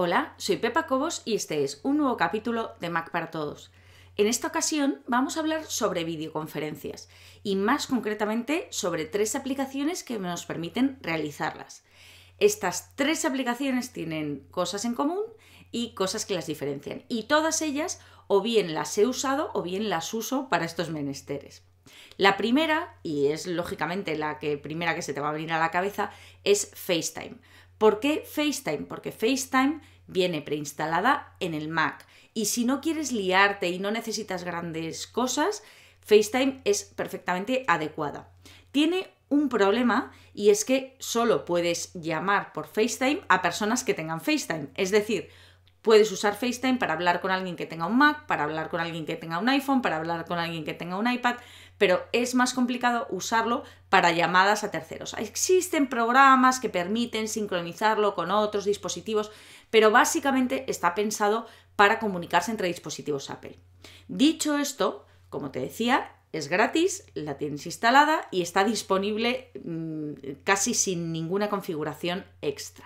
Hola, soy Pepa Cobos y este es un nuevo capítulo de Mac para Todos. En esta ocasión vamos a hablar sobre videoconferencias y más concretamente sobre tres aplicaciones que nos permiten realizarlas. Estas tres aplicaciones tienen cosas en común y cosas que las diferencian y todas ellas o bien las he usado o bien las uso para estos menesteres. La primera, y es lógicamente la que, primera que se te va a venir a la cabeza, es FaceTime. ¿Por qué FaceTime? Porque FaceTime viene preinstalada en el Mac. Y si no quieres liarte y no necesitas grandes cosas, FaceTime es perfectamente adecuada. Tiene un problema y es que solo puedes llamar por FaceTime a personas que tengan FaceTime. Es decir, Puedes usar FaceTime para hablar con alguien que tenga un Mac, para hablar con alguien que tenga un iPhone, para hablar con alguien que tenga un iPad, pero es más complicado usarlo para llamadas a terceros. Existen programas que permiten sincronizarlo con otros dispositivos, pero básicamente está pensado para comunicarse entre dispositivos Apple. Dicho esto, como te decía, es gratis, la tienes instalada y está disponible mm, casi sin ninguna configuración extra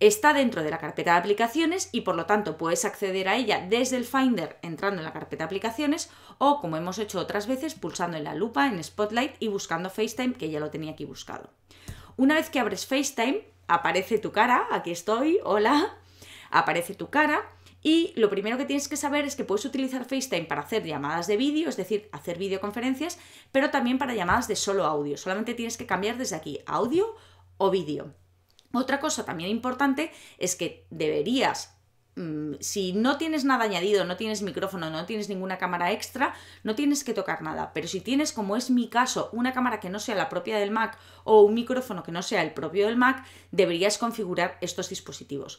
está dentro de la carpeta de aplicaciones y por lo tanto puedes acceder a ella desde el Finder entrando en la carpeta de aplicaciones o como hemos hecho otras veces pulsando en la lupa, en Spotlight y buscando FaceTime que ya lo tenía aquí buscado. Una vez que abres FaceTime aparece tu cara, aquí estoy, hola, aparece tu cara y lo primero que tienes que saber es que puedes utilizar FaceTime para hacer llamadas de vídeo, es decir, hacer videoconferencias, pero también para llamadas de solo audio. Solamente tienes que cambiar desde aquí audio o vídeo. Otra cosa también importante es que deberías mm, si no tienes nada añadido, no tienes micrófono, no tienes ninguna cámara extra, no tienes que tocar nada. Pero si tienes, como es mi caso, una cámara que no sea la propia del Mac o un micrófono que no sea el propio del Mac, deberías configurar estos dispositivos.